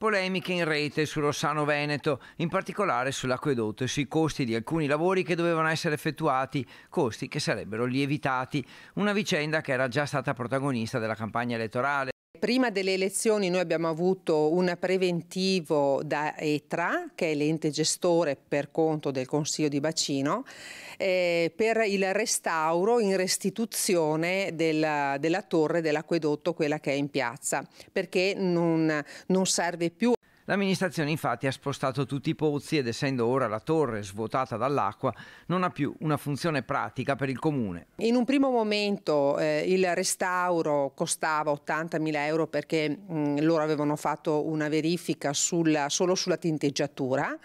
Polemiche in rete su Rossano Veneto, in particolare sull'acquedotto e sui costi di alcuni lavori che dovevano essere effettuati, costi che sarebbero lievitati, una vicenda che era già stata protagonista della campagna elettorale. Prima delle elezioni noi abbiamo avuto un preventivo da ETRA, che è l'ente gestore per conto del Consiglio di Bacino, eh, per il restauro in restituzione della, della torre dell'acquedotto, quella che è in piazza, perché non, non serve più L'amministrazione infatti ha spostato tutti i pozzi ed essendo ora la torre svuotata dall'acqua non ha più una funzione pratica per il comune. In un primo momento eh, il restauro costava 80.000 euro perché mh, loro avevano fatto una verifica sulla, solo sulla tinteggiatura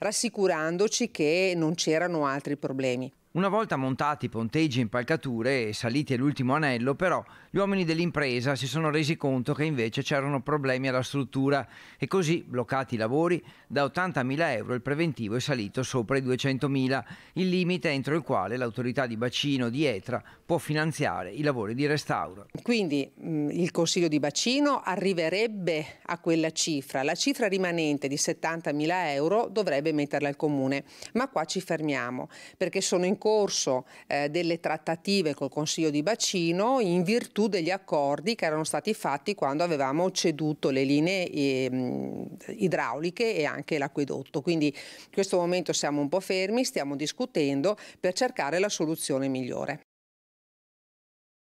rassicurandoci che non c'erano altri problemi. Una volta montati ponteggi e impalcature e saliti all'ultimo anello, però, gli uomini dell'impresa si sono resi conto che invece c'erano problemi alla struttura e così, bloccati i lavori, da 80.000 euro il preventivo è salito sopra i 200.000, il limite entro il quale l'autorità di bacino di Etra può finanziare i lavori di restauro. Quindi mm, il Consiglio di bacino arriverebbe a quella cifra, la cifra rimanente di 70.000 euro dovrebbe metterla al Comune, ma qua ci fermiamo perché sono in corso eh, delle trattative col Consiglio di Bacino in virtù degli accordi che erano stati fatti quando avevamo ceduto le linee eh, idrauliche e anche l'acquedotto. Quindi in questo momento siamo un po' fermi, stiamo discutendo per cercare la soluzione migliore.